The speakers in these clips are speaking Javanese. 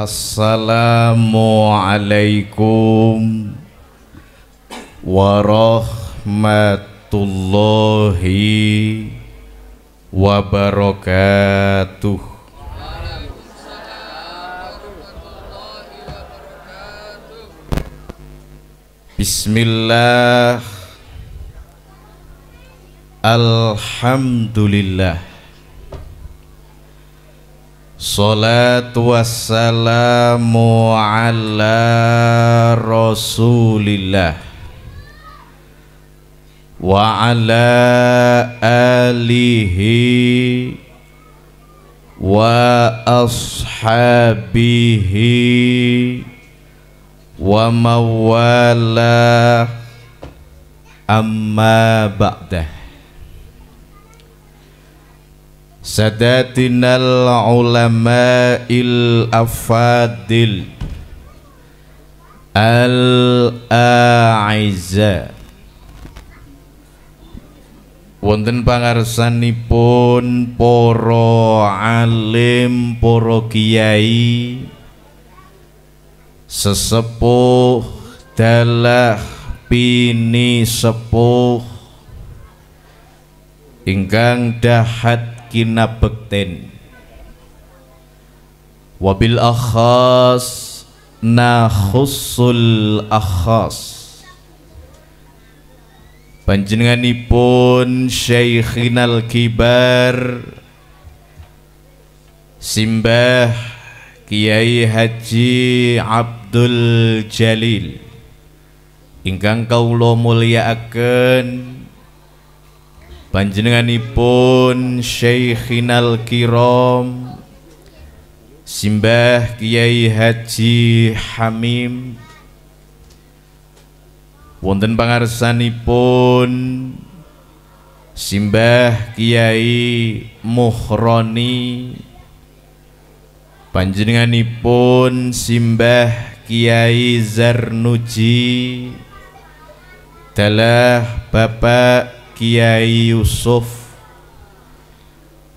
Assalamualaikum warahmatullahi wabarakatuh. Bismillah Alhamdulillah Salatu wassalamu ala rasulillah Wa ala alihi Wa ashabihi Wa mawala Amma ba'dah il afadil al aiza, wonten pangarsanipun para alim para kiai sesepuh dalah pini sepuh ingkang dahat kinabekten wabil akhas na khusul akhas panjenenganipun syaikhinal kibar simbah Kiai Haji Abdul Jalil ingkang mulia akan Panjenenganipun Syekhinal Kiram Simbah Kiai Haji Hamim wonten pangarsanipun Simbah Kiai Muhroni panjenenganipun Simbah Kiai Zarnuji dalah Bapak Kiai Yusuf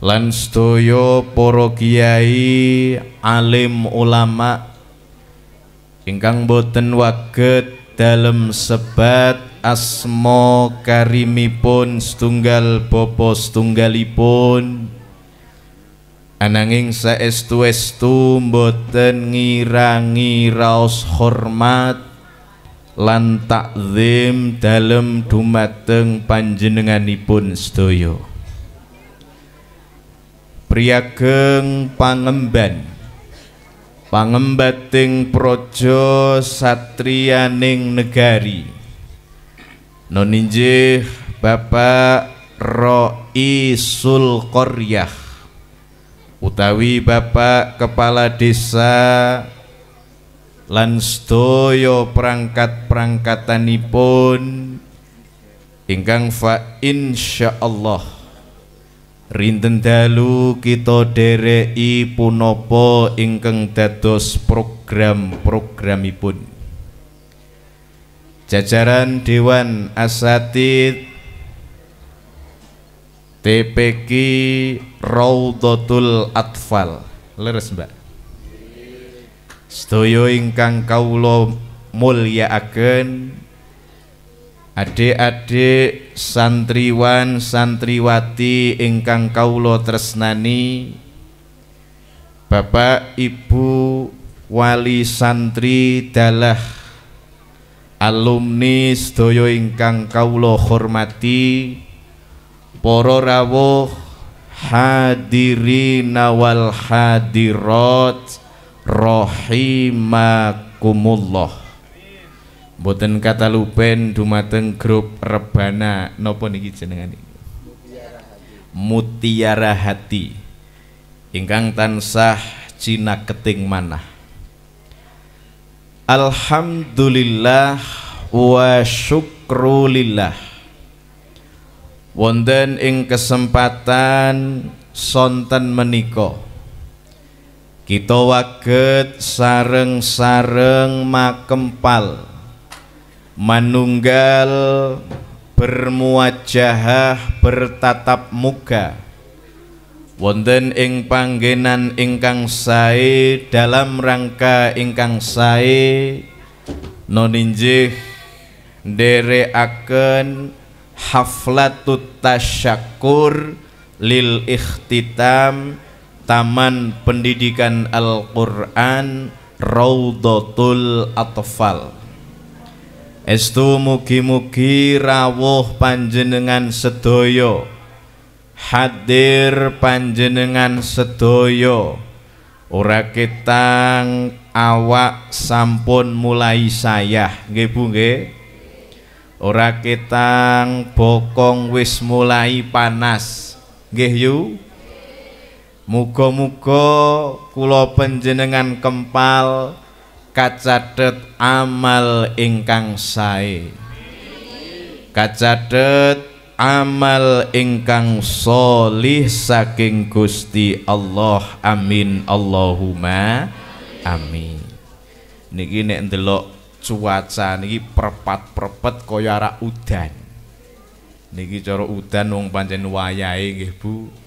lan sedaya para kiai alim ulama ingkang boten waget dalem sebat asma karimipun setunggal bapa setunggalipun ananging saestu-estu boten ngirangi ngiraos hormat lan takzim dalem dumateng panjenenganipun sedaya priyageng pangemban pangembating praja satriyaning negari noninjih bapak raisul qaryah utawi bapak kepala desa lan sedaya perangkat-perangkatanipun ingkang fa insyaallah rinten dalu kita dereki punapa ingkang dados program-programipun jajaran Dewan Asatid TPK Raudatul Atfal leres mbak Stoyo ingkang Kaulo Mulia Agen, Adik-adik santriwan santriwati ingkang Kaulo tresnani Bapak Ibu wali santri dalah alumni sedaya ingkang Kaulo hormati para rawuh hadirin wal hadirat rahimakumullah boten kata lupen dumateng grup rebana nopo niki jenengan mutiara hati ingkang tansah cina keting manah Alhamdulillah wa syukrulillah wonten ing kesempatan sonten menika kita waget sareng-sareng makempal manunggal bermuajahah bertatap muka wonten ing panggenan ingkang sae dalam rangka ingkang sae noninjih dere akan haflatut tasyakur lil ikhtitam Taman Pendidikan Al-Quran Raudotul Atfal Estu mugi-mugi rawuh panjenengan sedoyo Hadir panjenengan sedoyo Ora ketang awak sampun mulai sayah Nge Bu nge Ora ketang bokong wis mulai panas Nge yu Muga-muga kula panjenengan kempal kacadet amal ingkang sae. Kacadet amal ingkang solih saking Gusti Allah. Amin. Allahumma amin. Niki nek ndelok cuaca niki perpat-perpet kaya arek udan. Niki cara udan wong pancen wayahe nggih Bu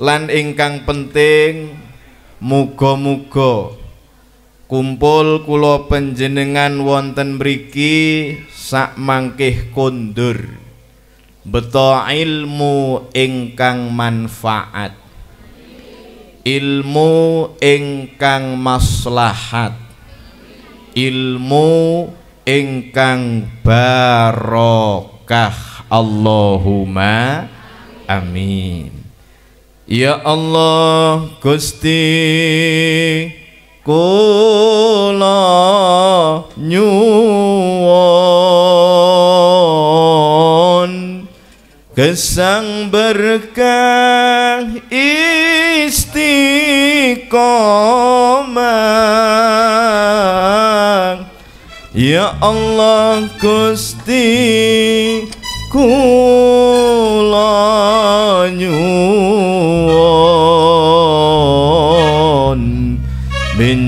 lan ingkang penting muga-muga kumpul kulo panjenengan wonten mriki sak mangkeh kondur beto ilmu ingkang manfaat ilmu ingkang maslahat ilmu ingkang barokah Allahumma amin Ya Allah Gusti Kula nyuwun gesang berkah istiqomah Ya Allah Gusti Kula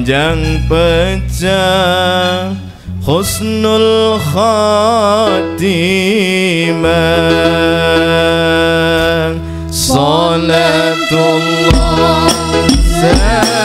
Yang pecah Husnul Khatimah Salatullah Salatullah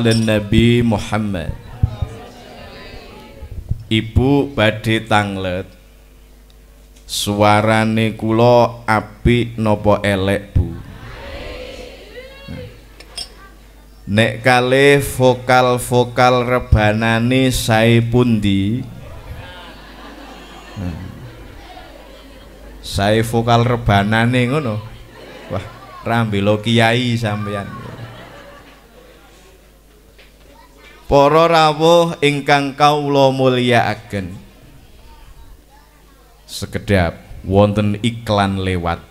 على النبي محمد Ibu Bade tanglet Suarane kula apik nopo elek Bu Nek kale vokal-vokal rebanane sae pundi Sae vokal rebanane ngono Wah rambelo kiai sampeyan para rawuh ingkang kawula mulyakaken sekedap wonten iklan lewat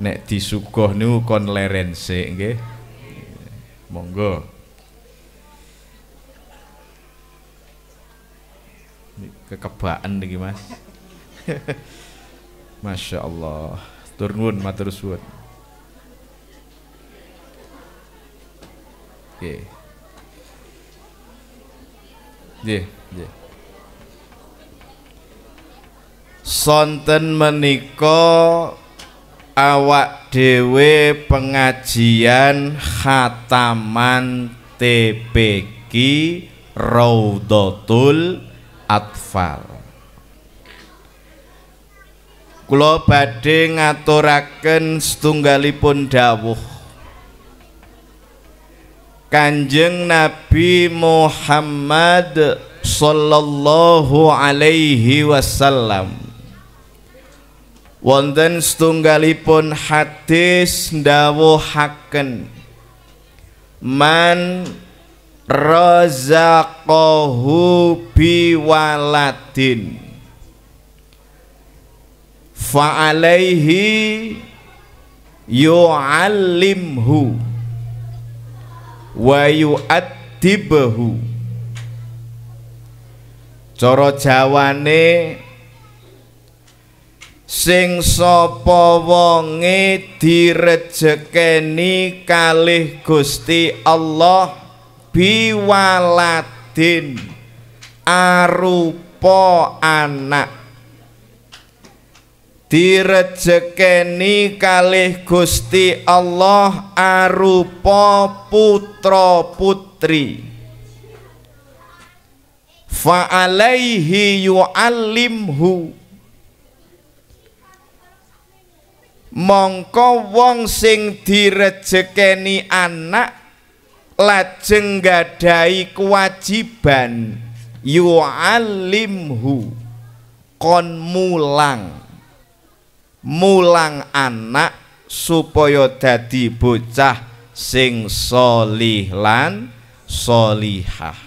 nek disuguh niku kon leren sik nggih monggo kekebaan niki Mas Masya Allah turun matur suwun 예. 예, 예. Sonten menika awak dhewe pengajian khataman TPQ Raudhatul Atfal. Kula badhe ngaturaken setunggalipun dawuh. Kanjeng Nabi Muhammad sallallahu alaihi wasallam wonten setunggalipun hadis dawuhaken man razaqahu biwaladin fa'alaihi yu'allimhu wa yu'adibahu cara jawane sing sapa wonge direjekeni kalih Gusti Allah biwaladin arupa anak direjekeni kalih Gusti Allah arupa putra putri fa alaihi yuallimhu mongko wong sing direjekeni anak lajeng gadai kewajiban yuallimhu kon mulang mulang anak supaya dadi bocah sing solih lan solihah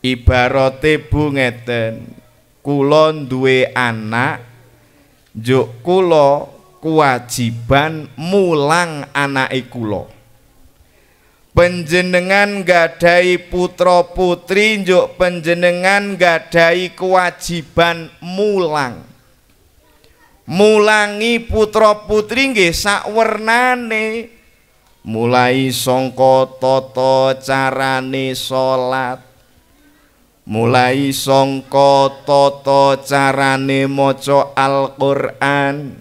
ibarate bu ngeten kula duwe anak juk kula kewajiban mulang anak kula penjenengan gadai putra putri juk penjenengan gadai kewajiban mulang mulangi putra putri nggih sakwernane mulai sangka tata carane salat mulai sangka tata carane maca Al-Qur'an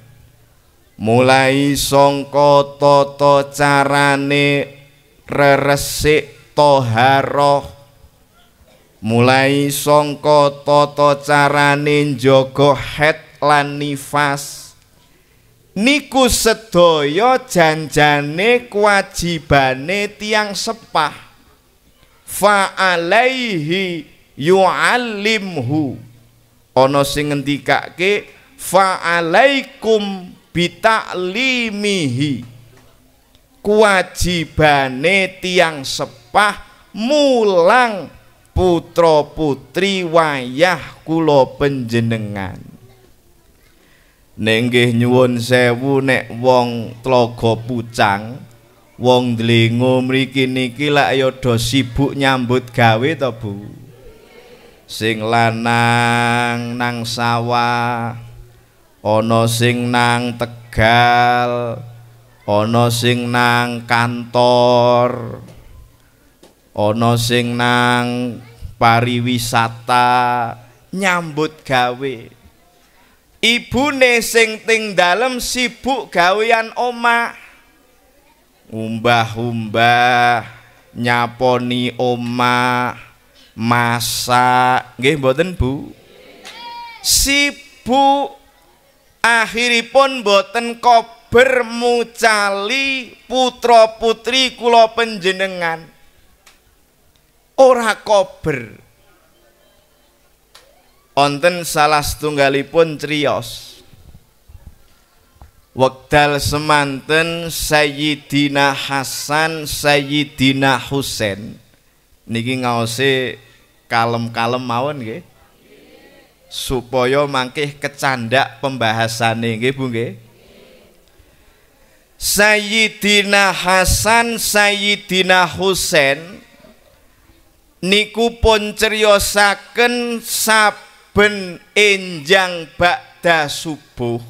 mulai sangka tata carane resik taharah mulai sangka tata carane njaga haid lan nifas niku sedaya janjane kewajibane tiang sepah fa alaihi yu'allimhu ana sing ngendikake fa alaikum bitalimihi kewajibane tiang sepah mulang putra putri wayah kula penjenengan nenggih nyuwun sewu nek wong tlaga pucang wong dlingo mriki niki lak ya sibuk nyambut gawe to Bu sing lanang nang sawah ana sing nang Tegal ana sing nang kantor ana sing nang pariwisata nyambut gawe ibune sing ting dalem sibuk gawean omah umbah-umbah nyaponi omah masak nggih mboten Bu sibuk akhiripun mboten kober mucali putra-putri kula panjenengan ora kober wonten salah setunggalipun cerios wekdal semanten Sayyidina Hasan Sayyidina Husain niki ngaose kalem-kalem mawon nggih supaya mangkih kecandak pembahasane nggih Bu nggih Sayyidina Hasan Sayyidina Husain niku pun ceriosaken sab saben enjang bakda subuh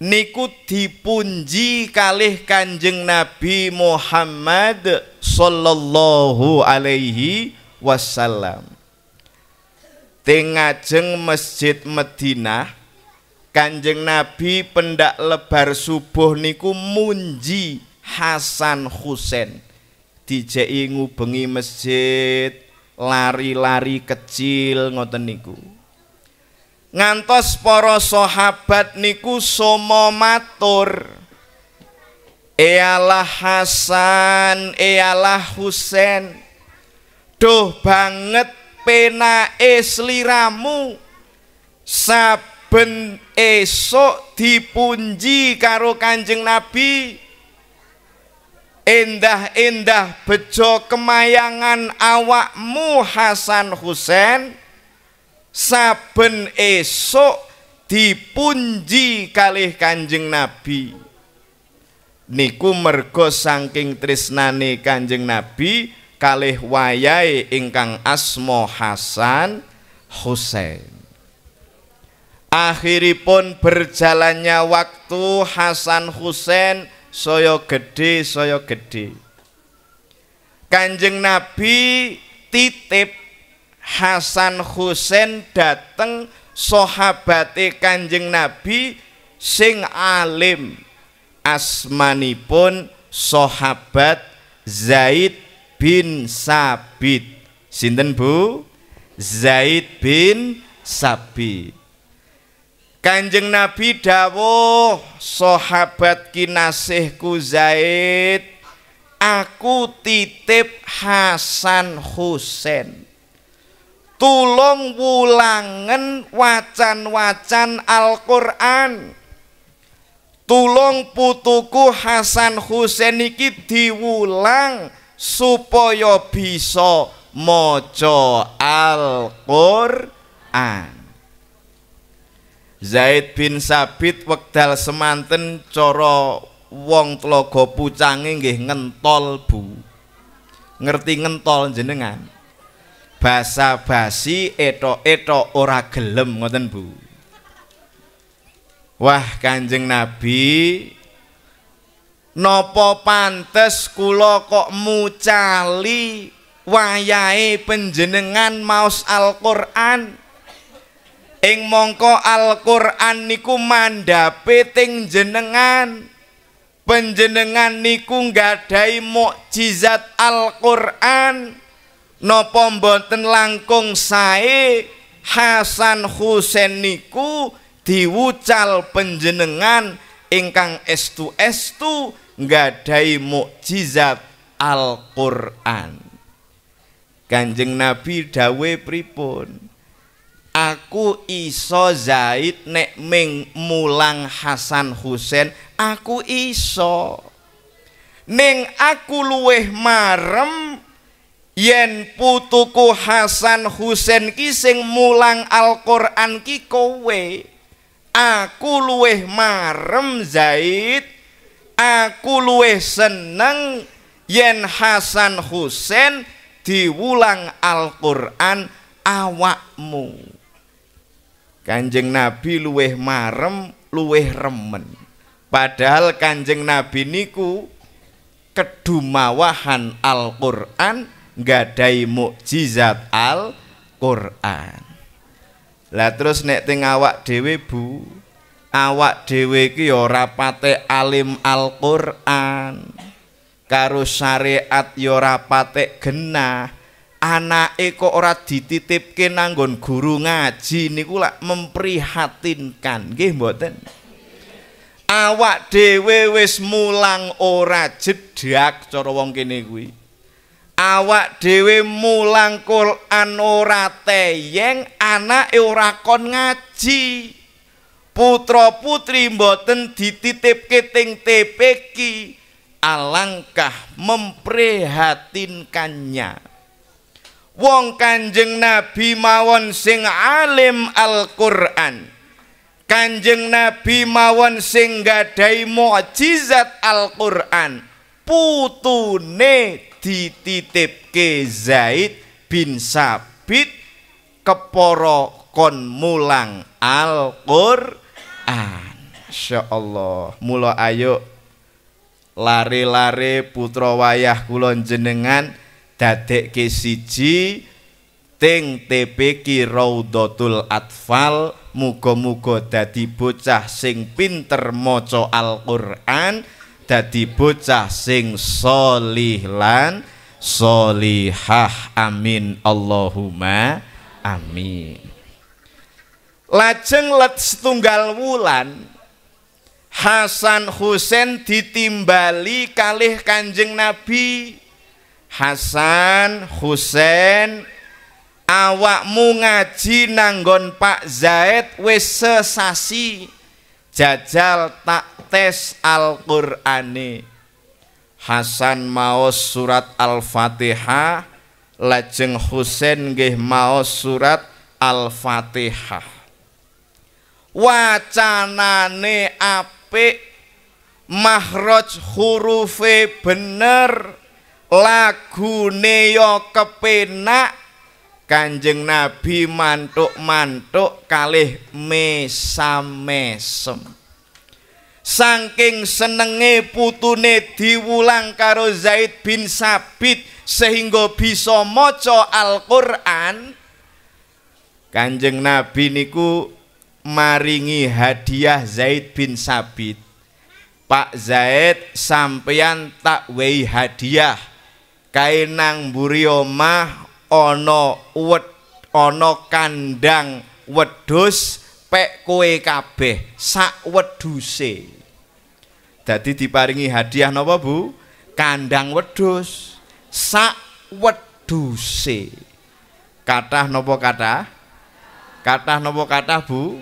niku dipunji kalih Kanjeng Nabi Muhammad sallallahu alaihi wasallam teng ngajeng Masjid Madinah Kanjeng Nabi pendak lebar subuh niku munji Hasan Husain dijeki ngubengi masjid lari-lari kecil ngoten niku ngantos para sahabat niku somo matur ialah Hasan ialah Husain doh banget pena esliramu saben esok dipunji karo kanjeng nabi Indah-indah bejo kemayangan awakmu Hasan Husain saben esok dipunji kalih Kanjeng Nabi. Niku mergo saking tresnane Kanjeng Nabi kalih wayahe ingkang asma Hasan Husain. Akhiripun berjalannya waktu Hasan Husain saya gede saya gede Kanjeng Nabi titip Hasan Husain dateng sahabate Kanjeng Nabi sing alim asmanipun sohabat Zaid bin Sabit sinten Bu Zaid bin Sabit Kanjeng Nabi dawuh sahabat kinasihku Zaid aku titip Hasan Husain tulung wulangen wacan-wacan Al-Qur'an tulung putuku Hasan Husain iki diwulang supaya bisa maca Al-Qur'an Zaid bin Sabit wekdal semanten cara wong Tlaga Pucange nggih ngentol Bu. Ngerti ngentol jenengan? Basa basi etok-etok ora gelem ngoten Bu. Wah Kanjeng Nabi Nopo pantes kula kok mucali wayahe penjenengan maos Al-Qur'an? ing mongko Al-Qur'an niku mandhape teng jenengan panjenengan niku nggadahi mukjizat Al-Qur'an napa mboten langkung sae Hasan Husain niku diwucal panjenengan ingkang estu estu nggadahi mukjizat Al-Qur'an Kanjeng Nabi dawe pripun aku iso Zaid nek ming mulang Hasan Husain aku iso ning aku luweh marem yen putuku Hasan Husain ki sing mulang Al-Qur'an ki kowe aku luweh marem Zaid aku luweh seneng yen Hasan Husain diwulang Al-Qur'an awakmu Kanjeng Nabi luweh marem, luweh remen. Padahal Kanjeng Nabi niku kedumawahan Al-Qur'an nggadahi mukjizat Al-Qur'an. Lah terus nek teng awak dhewe Bu, awak dhewe iki ya ora pate alim Al-Qur'an. Karo syariat ya ora genah. anake kok ora dititipke nang guru ngaji niku lak memprihatinkan nggih mboten awak dhewe wis mulang ora jedhak cara wong kene kuwi awak dhewe mulang Quran ora teyeng anake ora kon ngaji putra putri mboten dititipke teng TPK alangkah memprihatinkannya wong kanjeng nabi mawon sing alim Al-Quran kanjeng nabi mawon sing gadai mukjizat Al-Quran putune dititip ke Zaid bin Sabit keporo kon mulang Al-Quran Insya Allah mula ayo lari-lari putra wayah kulon jenengan dadekke siji ting tepeki raudatul atfal muga-muga dadi bocah sing pinter maca Al-Qur'an dadi bocah sing sholih lan sholihah amin Allahumma amin Lajeng let setunggal wulan Hasan Husain ditimbali kalih Kanjeng Nabi Hasan, Husain, awakmu ngaji nanggon Pak Zaid wis sasi, jajal tak tes Al-Qur'ane. Hasan maos surat Al-Fatihah, lajeng Husain nggih maos surat Al-Fatihah. Wacanane apik, mahraj hurufe bener. lagune yo kepenak Kanjeng Nabi mantuk-mantuk kalih mesam-mesem. Saking senenge putune diwulang karo Zaid bin Sabit sehingga bisa maca Al-Qur'an. Kanjeng Nabi niku maringi hadiah Zaid bin Sabit. Pak Zaid sampeyan tak wei hadiah. kae nang mburi omah ana wet ana kandang wedhus pek kowe kabeh sak weduse dadi diparingi hadiah napa Bu kandang wedhus sak weduse kathah napa kathah kathah napa kathah Bu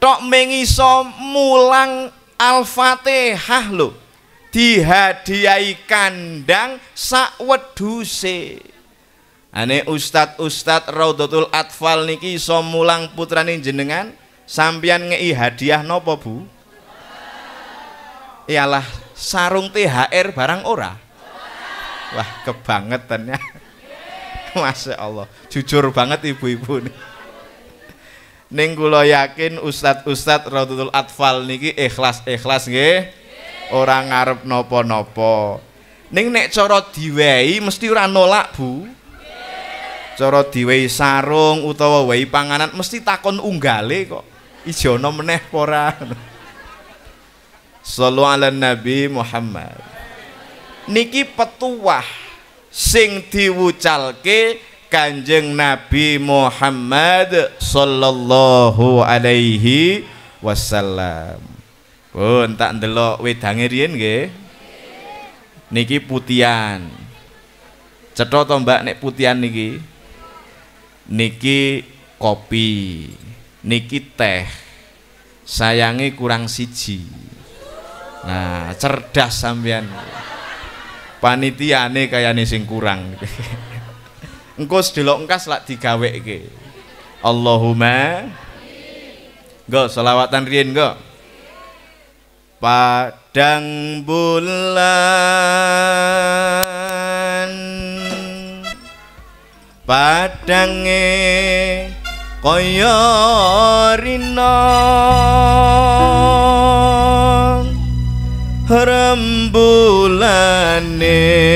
tok mengiso mulang al-fatihah lho dihadiahi kandang sakweduse ane ustad ustad Raudatul Atfal niki iso mulang putrane jenengan sampeyan ngei hadiah nopo Bu ialah sarung THR barang ora wah kebangetannya Masya Allah jujur banget ibu-ibu nih Neng kula yakin ustad-ustad Raudatul Atfal niki ikhlas-ikhlas gih. ora ngarep napa-napa. Ning nek cara diwehi mesti ora nolak, Bu. Cara diwehi sarung utawa wehi panganan mesti takon unggale kok. Ijono meneh apa ora. Sallallahu Nabi Muhammad. Niki petuah sing diwucalke Kanjeng Nabi Muhammad sallallahu alaihi wasallam. Pun oh, tak ndelok wedange riyen nggih. Niki putian. Cetha to Mbak nek putian niki? Niki kopi. Niki teh. Sayangi kurang siji. Nah, cerdas sampean. Panitiane kayane sing kurang. Engko sedelok engkas lak digaweke. Allahumma Go selawatan riyen go. Nggo. padang bulan padange kaya Rembulan rembulane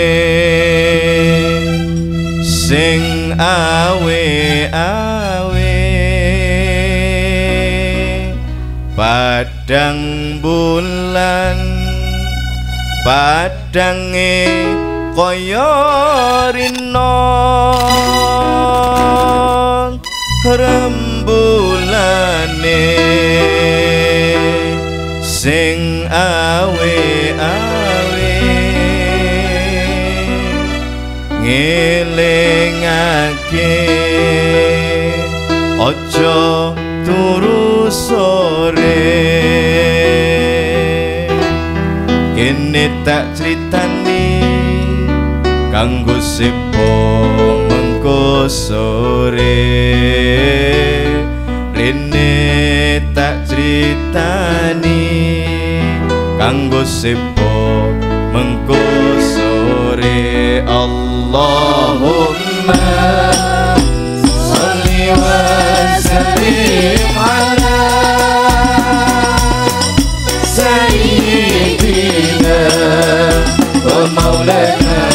sing awe awe padang bulan padange kaya rinong rembulane sing awe awe ngelingake aja turu sore ini tak cerita nih sipo sepong sore Rene tak cerita nih sipo sepong sore Allahumma salli wa sallim Ramona.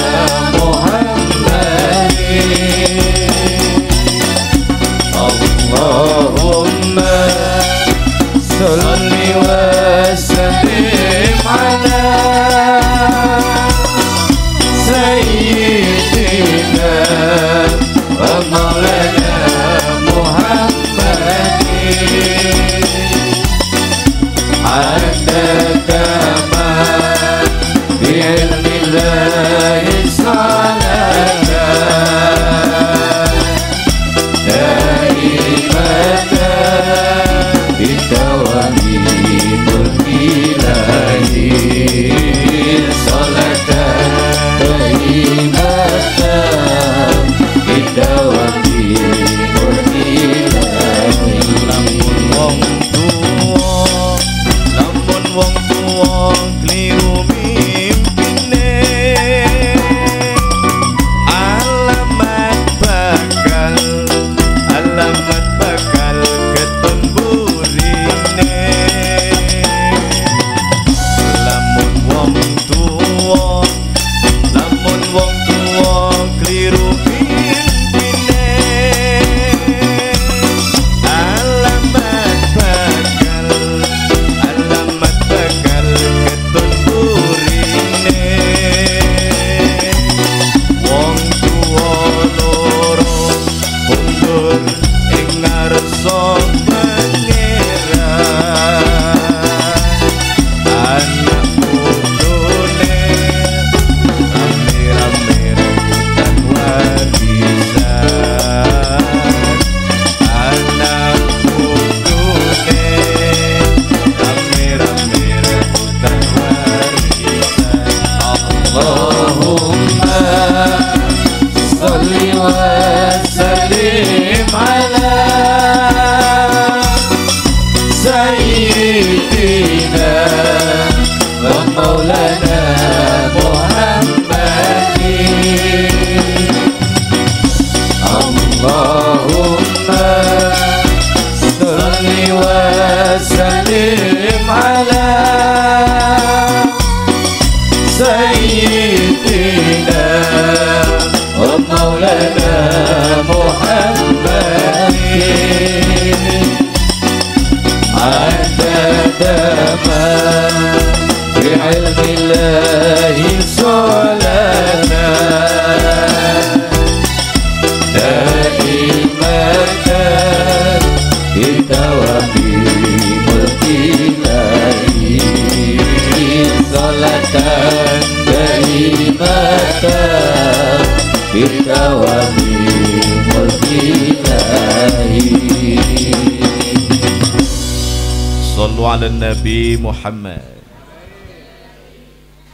Nabi Muhammad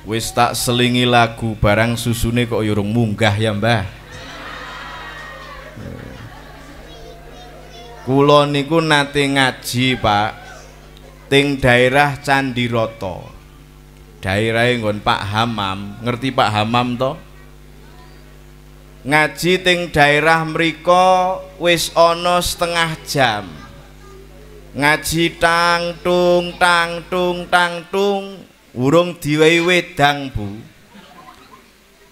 wis tak selingi lagu barang susune kok yurung ya munggah ya mbah kula niku nate ngaji pak ting daerah Candiroto daerah nggon Pak Hamam ngerti Pak Hamam toh? ngaji ting daerah mriko wis ana setengah jam ngaji tang tung tang tung tang tung urung diwei bu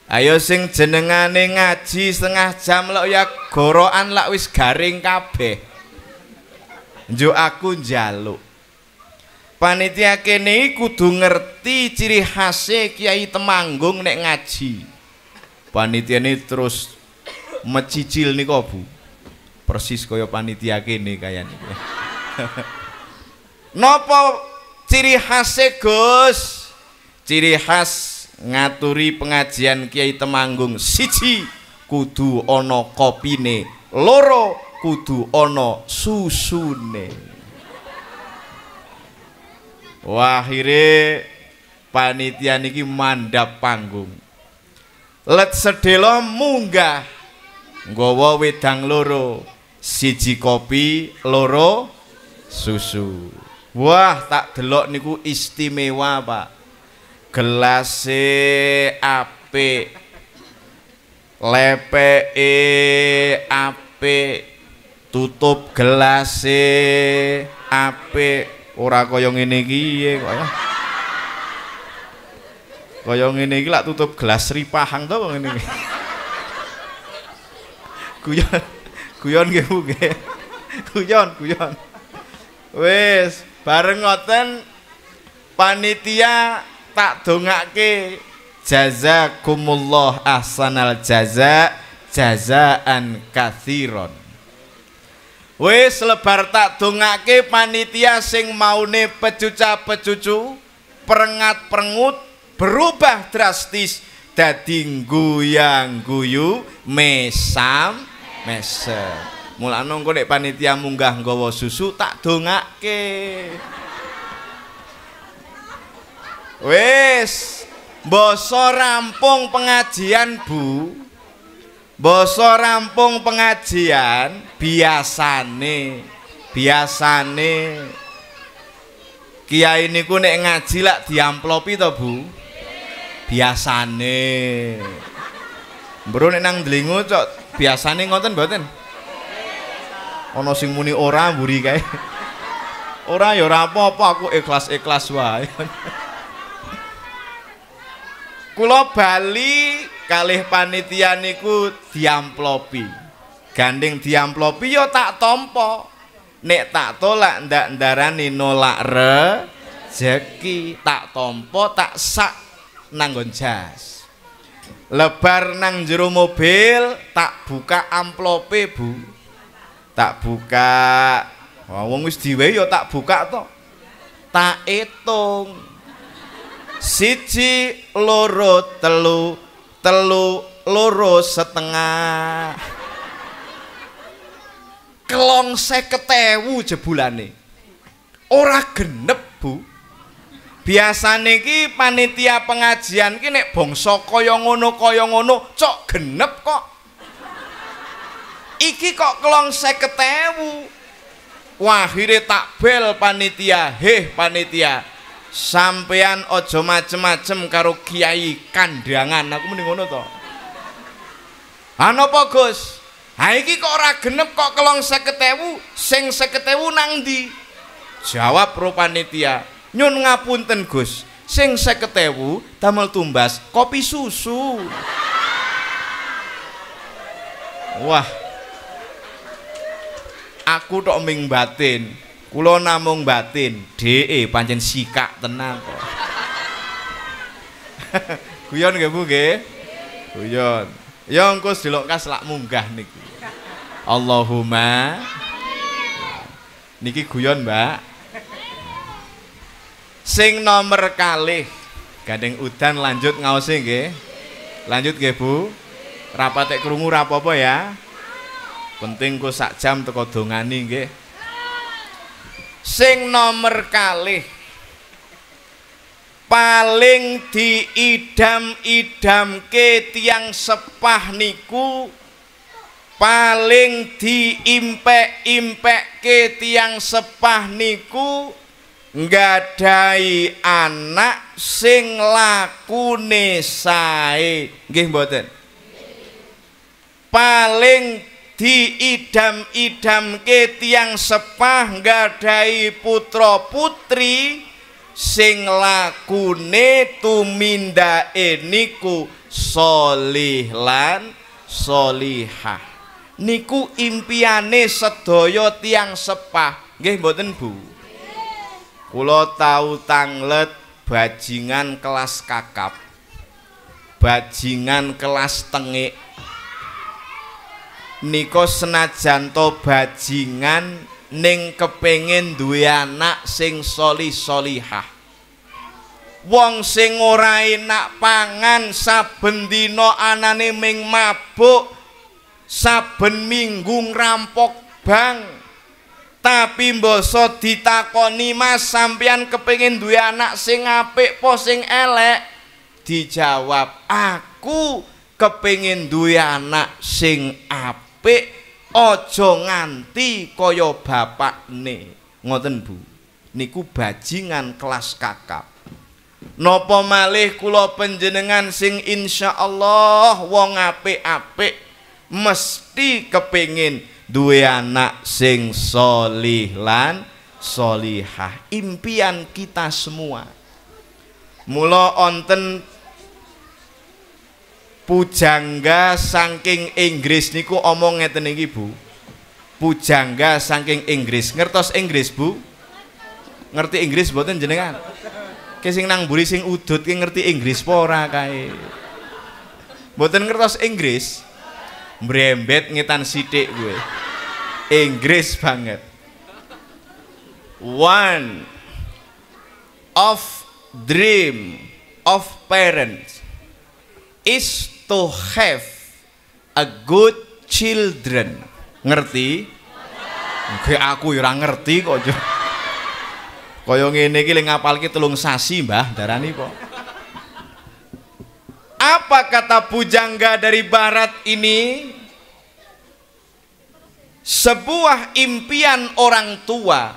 ayo sing jenengane ngaji setengah jam lo ya goroan lak wis garing kabeh njuk aku njaluk panitia kene kudu ngerti ciri khasnya kiai temanggung nek ngaji panitia ini terus mecicil nih bu persis koyo panitia kaya kayaknya Nopo ciri khas Gus? Ciri khas ngaturi pengajian Kiai Temanggung siji kudu ana kopine, loro kudu ana susune. Wahire panitia niki mandap panggung. Let sedelo munggah nggawa wedang loro, siji kopi loro susu. Wah, tak delok niku istimewa, Pak. Gelas e apik. Lepeke apik. Tutup gelas e apik. Ora kaya ngene iki Kaya ngene iki lak tutup gelas ripahang to kok ngene iki. Guyon, guyon nggih Bu nggih. Guyon, guyon. Wis, bareng ngoten panitia tak dongake jazakumullah ahsanal jazak jazaan kathiron Wis lebar tak dongake panitia sing maune pejucu-pejucu perengat-perengut berubah drastis dadi guyang guyu mesam mesem Mulane engko nek panitia munggah nggawa susu tak dongake. wes boso rampung pengajian, Bu. Boso rampung pengajian biasane, biasane Kiai niku nek ngaji lak diamplopi to, Bu? Biasane. Bro nek nang delingu cok, biasane ngoten mboten? ana sing muni ora mburi kae. Ora ya ora apa-apa aku ikhlas-ikhlas wae. Kula bali kalih panitia niku diamplopi. Gandeng diamplopi ya tak tompo. Nek tak tolak ndak ndarani nolak rezeki, tak tompo tak sak nanggon jas. Lebar nang jero mobil tak buka amplope, Bu. Tak buka. Wong wis diwe ya tak buka to. Tak Siji loro telu, telu loro setengah. Kelong 50.000 jebulane. Ora genep, Bu. Biasane iki panitia pengajian ki nek bangsa kaya ngono kaya ngono cok genep kok. iki kok kelong seketewu wahire tak bel panitia heh panitia sampean ojo macem-macem karo kiai kandangan aku mending ngono to Anopo Gus? Ha iki kok ora genep kok kelong seketewu sing seketewu nang di, Jawab pro panitia. Nyun ngapunten Gus, sing seketewu damel tumbas kopi susu. Wah, aku tok ming batin kula namung batin DE pancen sikak tenang. kok guyon nggih Bu nggih guyon ya engko delok kas lak munggah niki Allahumma niki guyon Mbak sing nomer kali. gading udan lanjut ngawasi nggih lanjut nggih Bu rapatek krungu rapopo ya penting ku sak jam teko dongani nggih sing nomor kalih paling diidam-idamke tiang sepah niku paling diimpek-impekke tiang sepah niku nggadahi anak sing lakune sae nggih mboten paling diidam-idam ke tiang sepah nggadahi putra putri sing lakune tuminda niku, solih lan solihah niku impiane sedaya tiang sepah nggih mboten Bu kula tau tanglet bajingan kelas kakap bajingan kelas tengik Niko senajan to bajingan ning kepengin duwe anak sing soli solihah wong sing ora enak pangan saben dina anane ming mabuk saben minggu rampok bang tapi mboso ditakoni mas sampeyan kepengin duwe anak sing apik po sing elek dijawab aku kepengin duwe anak sing apik pek aja nganti kaya bapakne ngoten Bu niku bajingan kelas kakap napa malih kula panjenengan sing insyaallah wong apik-apik mesti kepingin duwe anak sing salih lan salihah impian kita semua mula onten pujangga saking Inggris niku omong ngeten iki Bu pujangga saking Inggris ngertos Inggris Bu ngerti Inggris mboten jenengan ke sing nang mburi sing udut ki ngerti Inggris apa ora kae mboten ngertos Inggris mrembet ngetan sithik gue Inggris banget one of dream of parents is to have a good children. Ngerti? Oke aku ya ora ngerti kok. Kaya ngene iki ngapal ngapalke telung sasi, Mbah, darani kok. Apa kata pujangga dari barat ini? Sebuah impian orang tua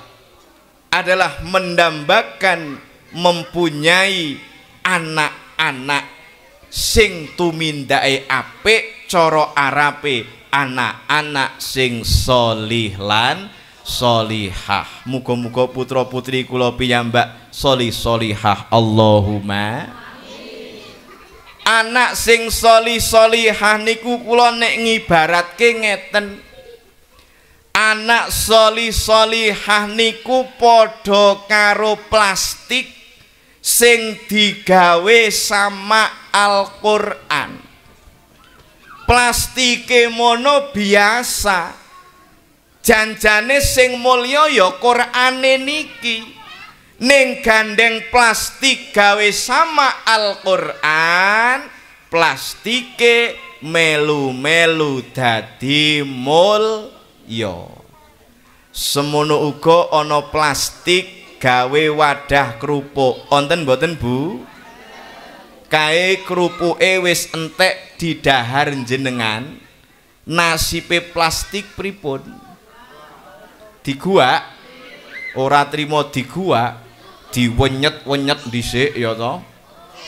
adalah mendambakan mempunyai anak-anak sing tumindake apik cara arape anak-anak sing solih lan solihah muga-muga putra putri kula piyambak solih solihah Allahumma anak sing solih solihah niku kula nek ngibaratke ngeten anak solih solihah niku padha karo plastik sing digawe sama Al-Qur'an. Plastike mono biasa. Janjane sing mulya ya Qur'ane niki. Ning gandeng plastik gawe sama Al-Qur'an, plastike melu-melu dadi mulya. Semono uga ana plastik gawe wadah kerupuk onten boten bu kae kerupuke wis entek didahar njenengan, nasipe plastik pripun diguak ora trimo diguak diwenyet-wenyet dhisik ya to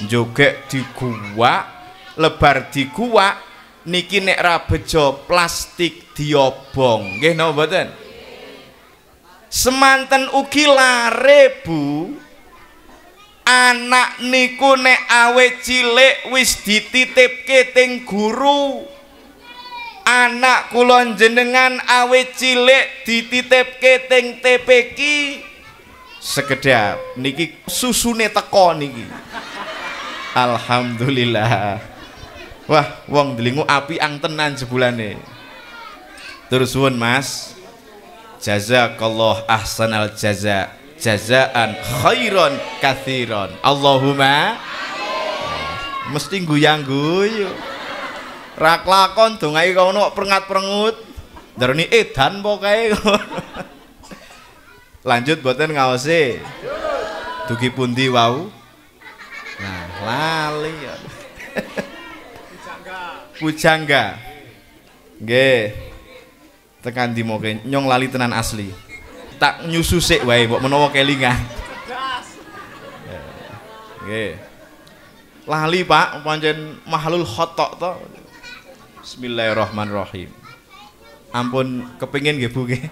jogek diguak lebar diguak niki nek ra bejo plastik diobong nggih napa no, semanten ugi lare anak niku nek awe cilik wis dititip keting guru anak kulon jenengan awe cilik dititip keting TPQ sekedap niki susune teko niki Alhamdulillah wah wong delingu api ang tenan sebulane terus mas jazakallah ahsanal jaza jazaan khairon kathiron Allahumma mesti guyang guyu rak lakon kau kono perengat perengut daruni edan pokai lanjut buatan ngawasi tugi pundi wau nah lali pujangga Nggih tekan di mau nyong lali tenan asli tak nyusu sik wae mbok menawa kelingan nggih lali Pak pancen mahalul khotok to Bismillahirrahmanirrahim ampun kepingin nggih Bu nggih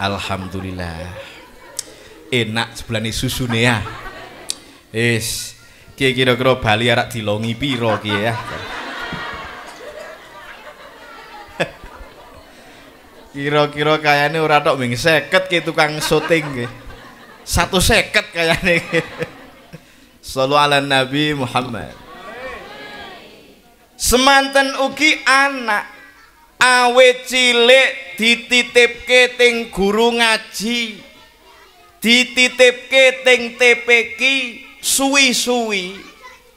Alhamdulillah enak susu nih ya Is, kira-kira Bali arak dilongi piro kia ya. kira-kira kayaknya ora tok ming ke tukang syuting ke satu seket kayaknya selalu ala Nabi Muhammad Semanten ugi anak awe cilik dititip ke ting guru ngaji dititip ke ting TPK suwi-suwi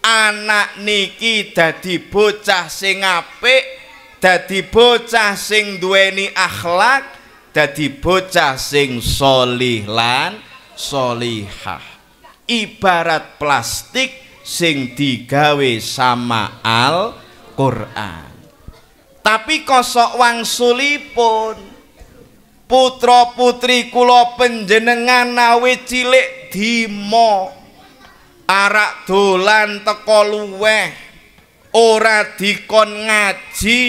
anak niki dadi bocah sing apik dadi bocah sing duweni akhlak dadi bocah sing solih lan solihah ibarat plastik sing digawe sama al Quran tapi kosok wangsuli pun putra putri kula penjenengan nawe cilik dimo arak dolan teko luweh ora dikon ngaji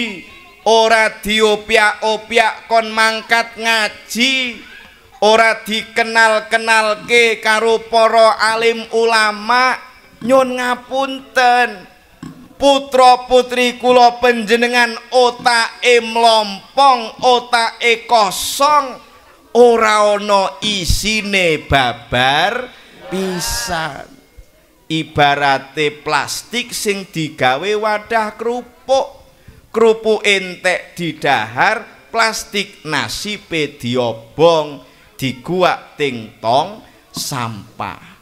ora diopiak-opiak kon mangkat ngaji ora dikenal-kenal ke karo para alim ulama nyun ngapunten putra putri kula penjenengan otak emlompong otak e kosong ora ono isine babar pisan ibarate plastik sing digawe wadah kerupuk kerupuk entek didahar plastik nasi pediobong diguak ting tong sampah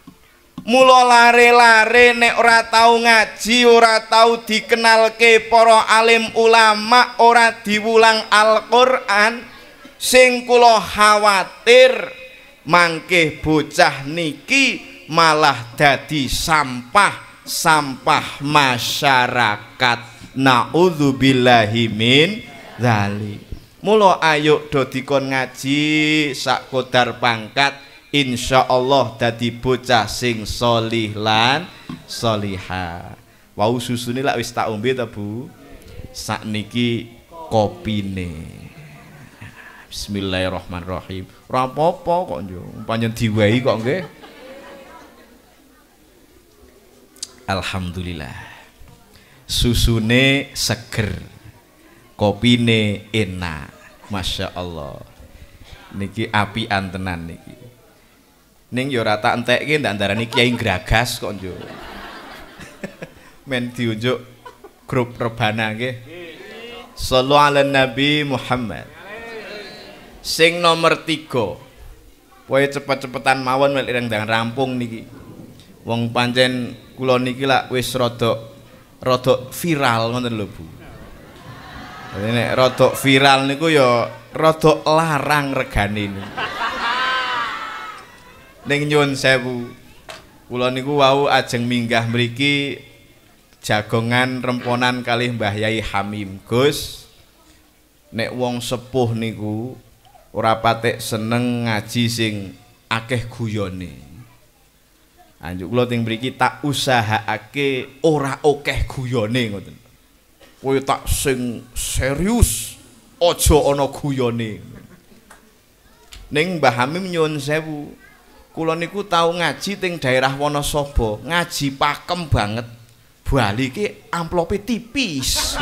mula lare-lare nek ora tau ngaji ora tau dikenal ke para alim ulama ora diwulang Al-Qur'an sing kula khawatir mangke bocah niki malah dadi sampah sampah masyarakat naudzubillahi min dzalik mula ayo do dikon ngaji sak pangkat. Insya Allah dadi bocah sing solih lan soliha wau susune lak wis tak ombe ta Bu kopi nih. Bismillahirrahmanirrahim. Rapopo kok yo, panjen diwai kok nggih. Alhamdulillah susune seger kopine enak Masya Allah niki api antenan niki Neng yo rata entek ki ndak ndarani Kiai Gragas kok njo. Men diunjuk grup rebana nggih. Sallallahu alal Nabi Muhammad. Sing nomor tiga Poe cepet-cepetan mawon mek ireng rampung niki. wong pancen kula niki lak wis rada rada viral ngoten lho Bu. Dadi nek rada viral niku ya rada larang regane ini. Ning nyuwun sewu. Kula niku wau ajeng minggah mriki jagongan remponan kalih Mbah Yai Hamim Gus. Nek wong sepuh niku ora patek seneng ngaji sing akeh guyone. Anjuk kula teng mriki tak usahakake ora akeh guyone ngoten. Kowe tak sing serius aja ana guyone. Ning Mbah Hamim nyuwun sewu. Kula niku tau ngaji teng daerah Wonosobo, ngaji pakem banget. Bali ki amplope tipis.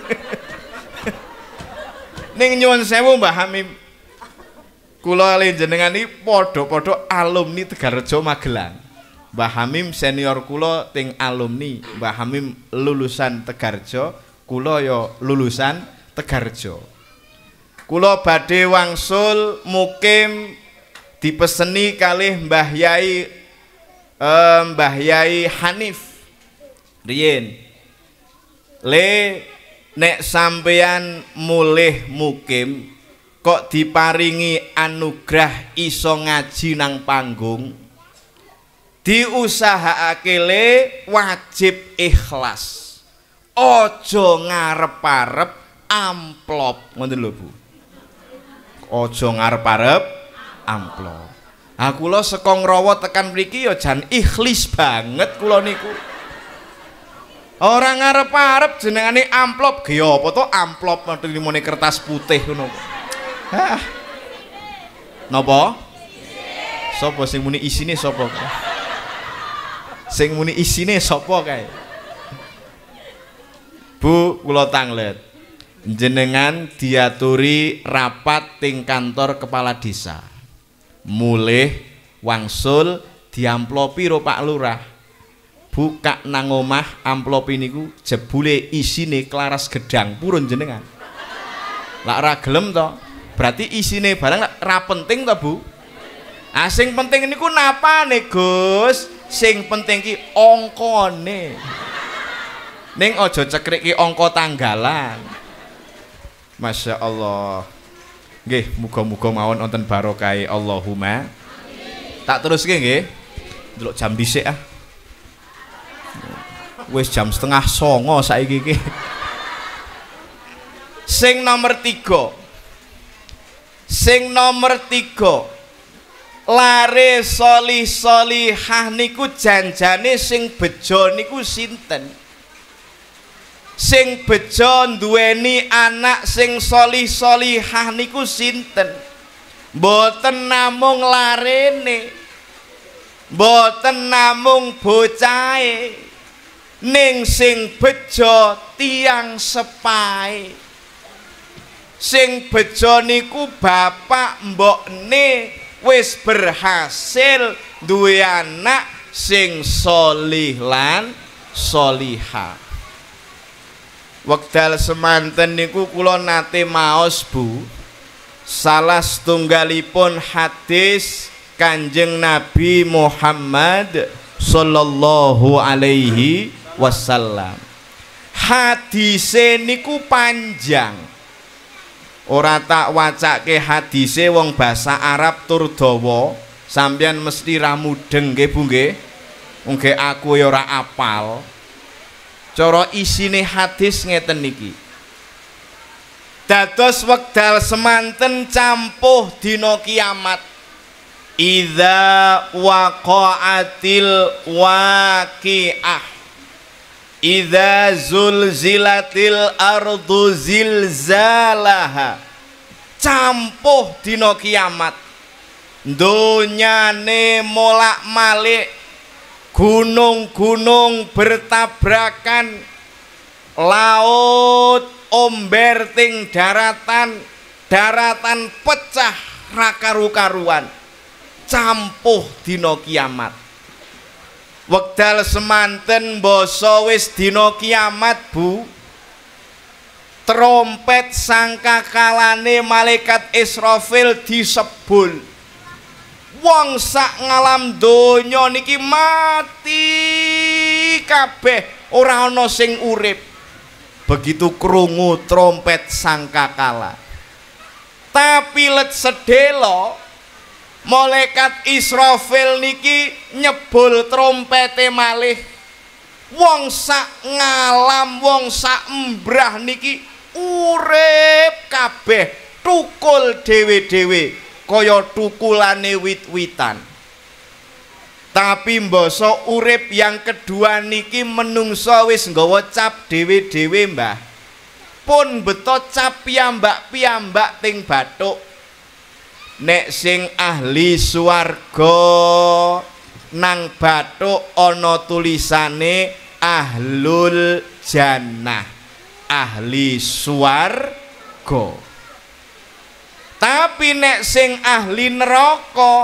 Ning nyuwun sewu Mbah Hamim Kulo kali jenengan ini podo-podo alumni Tegarjo Magelang. Mbah Hamim senior kulo ting alumni. Mbah Hamim lulusan Tegarjo, Kulo yo ya lulusan Tegarjo. Kulo badhe wangsul mukim dipeseni kalih Mbah Yai eh, Mbah Yai Hanif. Rien Le nek sampeyan mulih mukim kok diparingi anugrah iso ngaji nang panggung diusahakake le wajib ikhlas aja ngarep-arep amplop ngoten lho Bu aja ngarep-arep amplop ha kula saka ngrawuh tekan mriki ya jan ikhlas banget kula niku Orang ngarep-arep jenengane amplop ge apa to amplop mrene kertas putih ngono Nopo? Sopo sing muni isine sopo? Sing muni isine sopo kae? Bu, kula tanglet. Jenengan diaturi rapat ting kantor kepala desa. Mulih wangsul diamplopi ro Pak Lurah. Buka nang omah amplopi niku jebule isine klaras gedang purun jenengan. Lak ora gelem to? berarti isine barang ra penting to Bu ah sing penting niku napane Gus sing penting ki angkane ning aja cekrik ki angka tanggalan Masya Allah nggih muga-muga mawon wonten barokah e. Allahumma tak terus ke nggih delok jam dhisik ah wis jam setengah songo saiki ki sing nomor tiga sing nomor tiga lare solih solihah niku janjane sing bejo niku sinten sing bejo duweni anak sing solih solihah niku sinten boten namung larene boten namung bocae ning sing bejo tiang sepae sing bejo niku bapak mbokne wis berhasil duwe anak sing solih lan soliha wekdal semanten niku kula nate maos Bu salah setunggalipun hadis Kanjeng Nabi Muhammad sallallahu alaihi wasallam hadise niku panjang ora tak wacake hadise wong basa Arab tur dawa sampeyan mesti ra mudeng nggih Bu nggih mengge aku ya ora apal cara isine hadis ngeten iki dados wekdal semanten campuh dina kiamat idza waqaatil waqiah Idza zulzilatil ardu zilzalaha. Campuh dino kiamat. Dunyane molak-malik. Gunung-gunung bertabrakan. Laut omberting daratan. Daratan pecah rakaru-karuan. Campuh dino kiamat. wekdal semanten basa wis dina kiamat Bu trompet sangkakalane malaikat Israfil disebul wong sak ngalam donya niki mati kabeh ora ana sing urip begitu krungu trompet sangkakala tapi let sedelo malaikat Israfil niki nyebul trompete malih wong sak ngalam wong sak embrah niki urip kabeh tukul dhewe-dhewe kaya tukulane wit-witan tapi mboso urip yang kedua niki menungso wis nggawa cap dhewe-dhewe Mbah pun beto cap piambak piyambak ting batuk nek sing ahli swarga nang batuk ana tulisane ahlul jannah ahli swarga tapi nek sing ahli neraka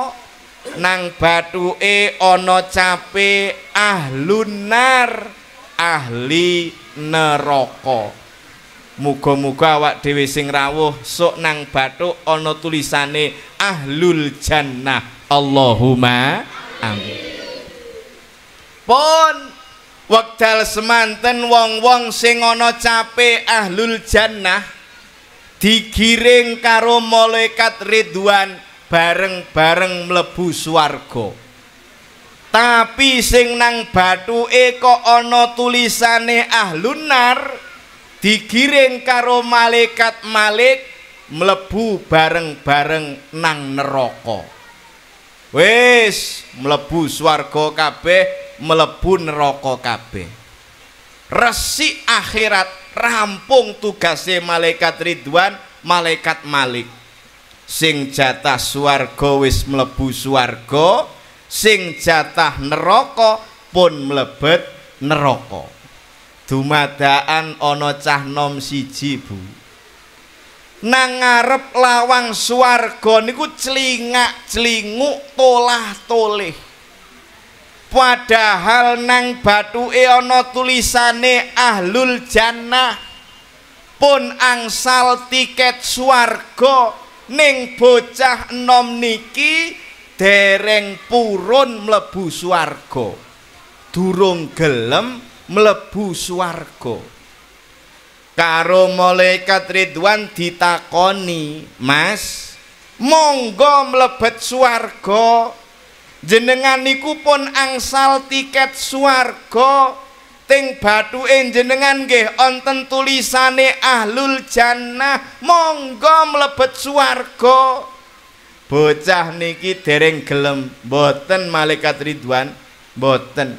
nang batuke ana cape ahlunar, ahli neraka Muga-muga awak dhewe sing rawuh sok nang bathuk ana tulisane Ahlul Jannah. Allahumma amin. Pun wektal semanten wong-wong sing ana cape Ahlul Jannah digiring karo malaikat Ridwan bareng-bareng mlebu swarga. Tapi sing nang bathuke kok ana tulisane Ahlun Nar. digiring karo malaikat-malik mlebu bareng-bareng nang neraka. Wis mlebu swarga kabeh, mlebu neraka kabeh. Resik akhirat rampung tugase malaikat Ridwan, malaikat Malik. Sing jatah swarga wis mlebu swarga, sing jatah neraka pun mlebet neraka. dumadaan ana cah nom siji bu nang ngarep lawang swarga niku celingak celinguk tolah toleh padahal nang batuke ana tulisane ahlul jannah pun angsal tiket swarga ning bocah nom niki dereng purun mlebu swarga durung gelem mlebu swarga. Karo malaikat Ridwan ditakoni, "Mas, monggo mlebet swarga. Jenengan niku pun angsal tiket swarga teng bathuke jenengan nggih wonten tulisane Ahlul Jannah, monggo mlebet swarga." Bocah niki dereng gelem, boten malaikat Ridwan, boten,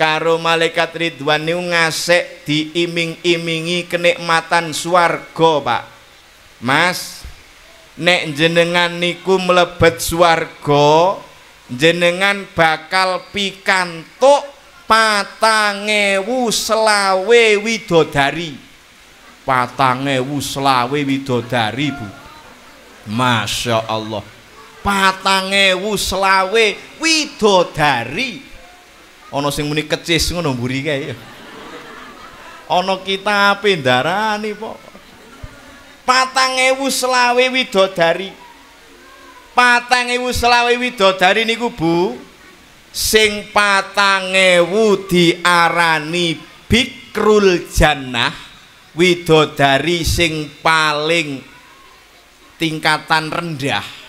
karo malaikat ridwan niku ngasek diiming-imingi kenikmatan swarga, Pak. Mas, nek jenengan niku mlebet swarga, jenengan bakal pikantuk 4000 selawe widodari. 4000 selawe widodari, Bu. Masya Allah 4000 selawe widodari. ana sing muni kecis ngono mburi kae ya ana kita pendarani po patang ewu widodari patang ewu widodari niku bu sing patang diarani bikrul jannah widodari sing paling tingkatan rendah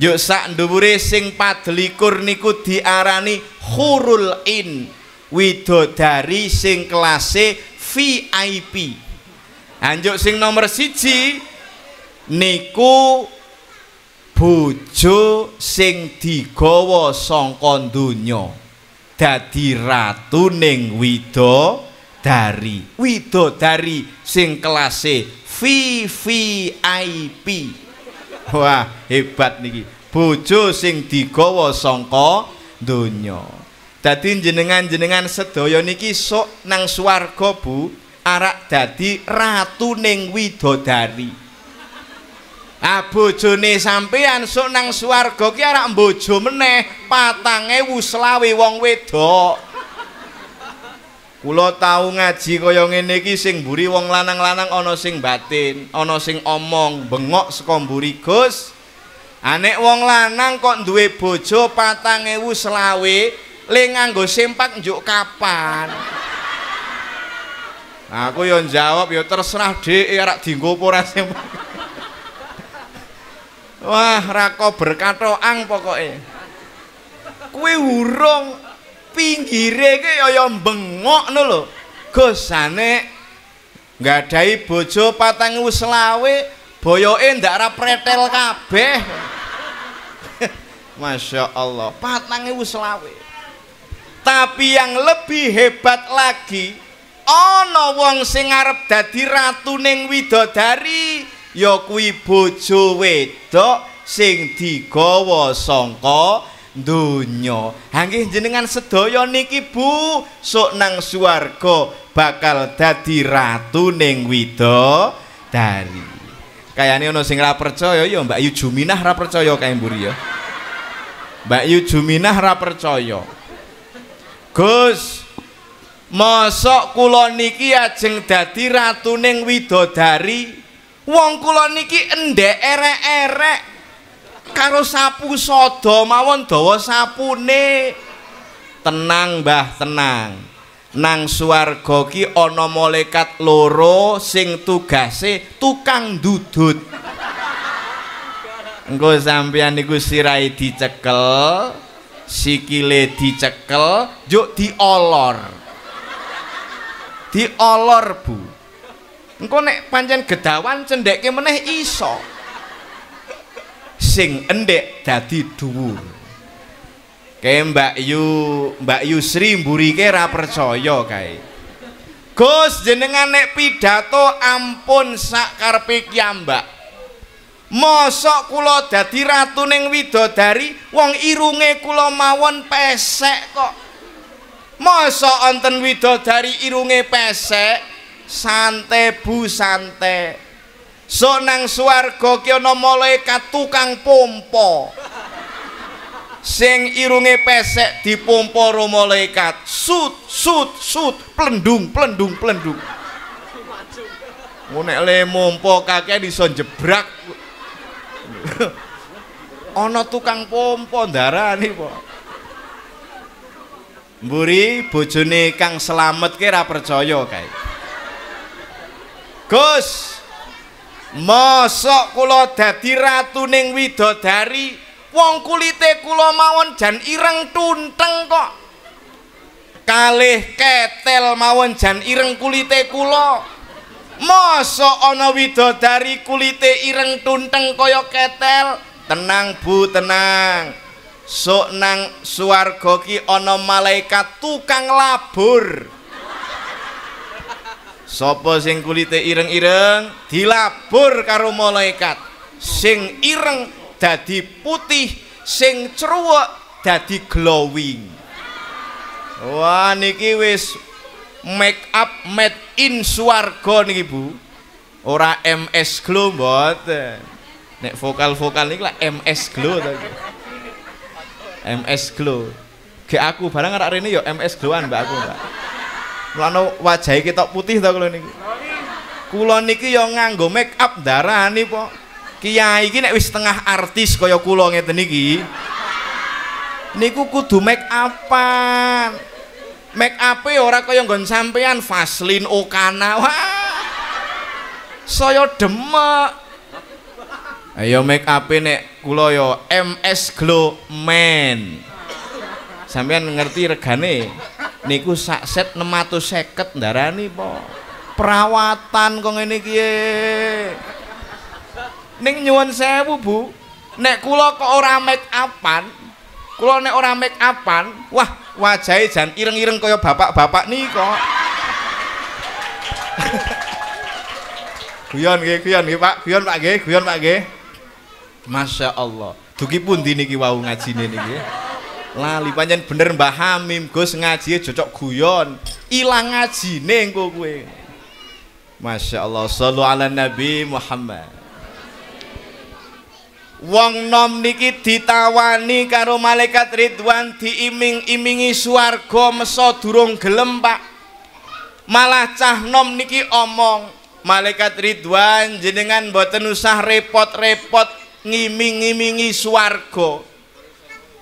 yuk sak nduwure sing padlikur niku diarani khurul in widodari sing kelase VIP anjuk sing nomor siji niku bojo sing digawa sangka donya dadi ratu ning wido dari wido dari sing kelase VVIP VIP Wah, hebat niki. Bojo sing digawa sangka donya. Dadi jenengan-jenengan sedaya niki sok nang swarga Bu arak dadi ratu ning widodari. Ah bojone sampean sok nang swarga ki arak bojo meneh 4000 selawe wong wedok. Kula tau ngaji kaya ngene iki sing mburi wong lanang-lanang ana sing batin, ana sing omong bengok saka mburi Gus. Anek wong lanang kok duwe bojo 4000 slawi, le nganggo sempak njuk kapan? Aku yo jawab yo terserah e rak dhek arek dienggo ora Wah, rako berkatoang pokoknya. Kue hurung, pinggire ki kaya bengok no lho. Gosane nggadahi bojo 40 selawe, boyoke ndak ra pretel kabeh. Masya Allah, patang ibu selawe. Tapi yang lebih hebat lagi, ono wong sing arep dadi ratu ning widodari, ya kuwi bojo wedok sing digawa sangka dunya. Ha nggih jenengan sedaya niki Bu, sok nang swarga bakal dadi ratu ning widodari. Kayane ana sing ora percaya ya Mbak Yu Juminah ora percaya kae mburi ya. Mbak Yu Juminah ora percaya. Gus masak kula niki ajeng dadi ratu ning widodari. Wong kula niki endek erek karo sapu sodo mawon dawa sapune tenang mbah tenang nang swarga ki ana malaikat loro sing tugase tukang dudut engko sampeyan niku sirai dicekel sikile dicekel juk diolor diolor bu engko nek pancen gedawan cendheke meneh iso sing endek dadi dhuwur. Kae Mbak Yu, Mbak Yusri mburike ra percaya kae. Gus jenengan nek pidato ampun sak karepe Mbak. Masak kula dadi ratuning widodari wong irunge kula mawon pesek kok. Masak wonten widodari irunge pesek santai bu santai. sok nang swarga ki ana malaikat tukang pompa sing irunge pesek dipompa ro malaikat sut sut sut plendung plendung plendung ngonek le mompa kakek iso jebrak ana tukang pompa darani po mburi bojone kang slamet ki ra percaya kae Gus, Masak kula dadi ratu ning widodari, wong kulite kula mawon jan ireng tunteng kok. Kalih ketel mawon jan ireng kulite kula. Masak ana widodari kulite ireng tunteng kaya ketel? Tenang Bu, tenang. Sok nang swarga ki ana malaikat tukang labur. Sopo sing kulite ireng-ireng dilabur karo malaikat. Sing ireng dadi putih, sing ceruwek dadi glowing. Wah niki wis make up made in swarga niki Bu. Ora MS Glow mboten. Nek vokal-vokal niki lah MS Glow ta. MS Glow. Ge aku barang arek rene yo ya MS Glowan mbak aku, Mbak. Mlano wajahe ketok putih to kula niki. Kula niki ya nganggo make up darani po. Kiai iki nek wis setengah artis kaya kula ngeten niki. Niku kudu make upan. Make up e ora kaya nggon sampean Vaseline Okana. Wah. Saya demek. Ayo make up e nek kula ya MS Glow Man. sampean ngerti regane niku sak set seket ndarani po perawatan kok ngene kie, eh. ning nyuwun sewu Bu nek kula kok ora make upan kula nek ora make upan wah wajahe jan ireng-ireng koyo bapak-bapak niko guyon nggih guyon nggih Pak guyon Pak nggih guyon Pak nggih Masya Allah dugi di niki wau ngaji ngajine niki lali panjen bener Mbah Hamim Gus ngaji cocok guyon ilang ngaji neng gue Masya Allah selalu ala Nabi Muhammad Wong nom niki ditawani karo malaikat Ridwan diiming-imingi swarga meso durung gelem Pak malah cah nom niki omong malaikat Ridwan jenengan buat usah repot-repot ngiming-imingi swarga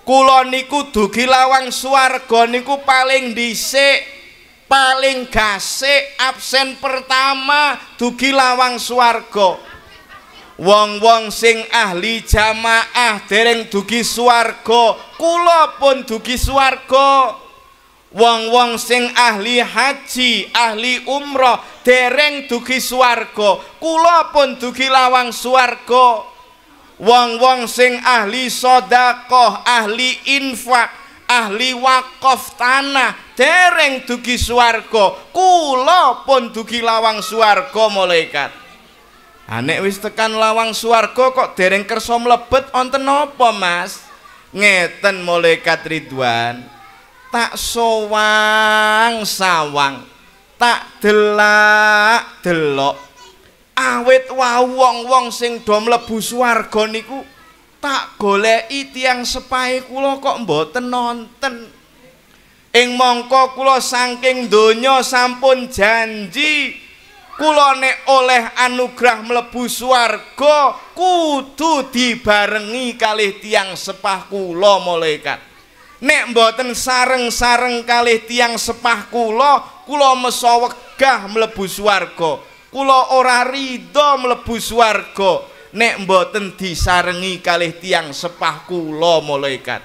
kula niku dugi lawang swarga niku paling dhisik paling gasek, absen pertama dugi lawang swarga wong-wong sing ahli jamaah dereng dugi swarga kula pun dugi swarga wong-wong sing ahli haji ahli umrah, dereng dugi swarga kula pun dugi lawang swarga wong-wong sing ahli sedekah, ahli infak, ahli wakaf tanah dereng dugi swarga, kula pun dugi lawang swarga malaikat. Anek wis tekan lawang swarga kok dereng kersa mlebet onten napa, Mas? Ngeten malaikat Ridwan, tak sowang sawang, tak delak delok awit wau wong-wong sing do mlebu swarga niku tak goleki tiyang sepahe kula kok mboten nonten ing mongko kula saking donya sampun janji kula nek oleh anugerah mlebu swarga kudu dibarengi kalih tiyang sepah kula malaikat nek mboten sareng-sareng kalih tiyang sepah kula kula mesa wegah mlebu swarga kula ora ridho mlebu swarga nek mboten disarengi kalih tiang sepah kula malaikat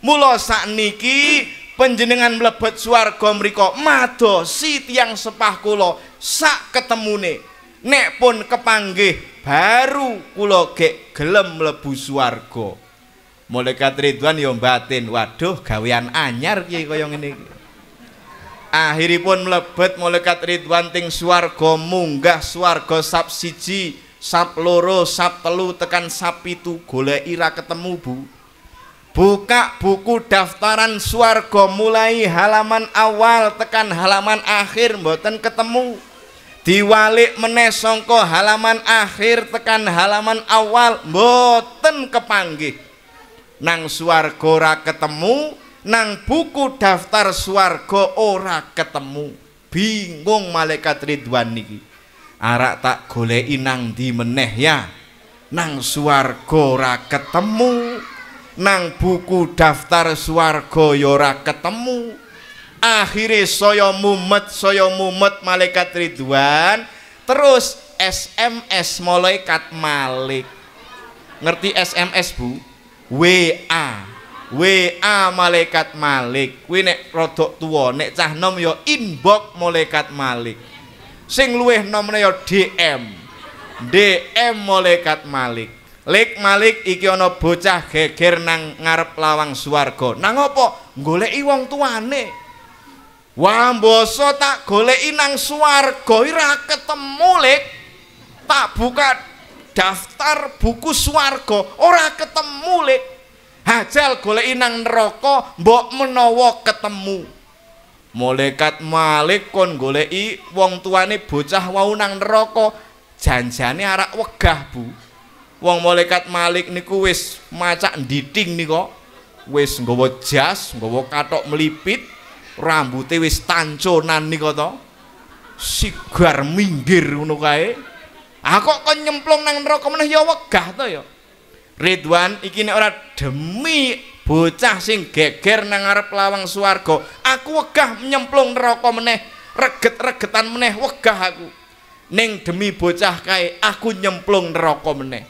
mula sakniki panjenengan mlebet swarga mriku madosi tiang sepah kula sak ketemune nek pun kepanggih baru kula gek gelem mlebu swarga malaikat ridwan yo batin waduh gawean anyar iki kaya ngene iki akhiripun mlebet malaikat Ridwan ting swarga munggah swarga sap siji sap loro sap telu tekan sap pitu golek ira ketemu Bu buka buku daftaran swarga mulai halaman awal tekan halaman akhir mboten ketemu diwalik meneh sangka halaman akhir tekan halaman awal mboten kepanggih nang swarga ora ketemu nang buku daftar swarga ora ketemu bingung malaikat ridwan niki arak tak goleki nang di meneh ya nang swarga ora ketemu nang buku daftar swarga ya ora ketemu akhire saya mumet saya mumet malaikat ridwan terus SMS malaikat Malik ngerti SMS Bu WA WA ah, malaikat Malik. Kuwi nek rada tuwa, nek cah nom ya inbox malaikat Malik. Sing luweh nomne ya DM. DM malaikat Malik. Lek Malik iki ana bocah geger nang ngarep lawang swarga. Nang apa? Goleki wong tuane. Wah, mboso tak goleki nang swarga ora ketemu, Lek. Tak buka daftar buku swarga ora ketemu, Lek. hajal goleki nang neraka mbok menawa ketemu malaikat malik kon goleki wong tuane bocah wau nang neraka janjane arak wegah bu wong malaikat malik niku wis macak nditing niko wis nggawa jas nggawa katok melipit rambutnya wis tanconan niko to sigar minggir ngono kae Aku ah, kok nyemplung nang neraka meneh ya wegah to ya yo. Ridwan iki nek ora demi bocah sing geger nang ngarep lawang swarga, aku wegah nyemplung neraka meneh, reget-regetan meneh wegah aku. Ning demi bocah kae aku nyemplung neraka meneh.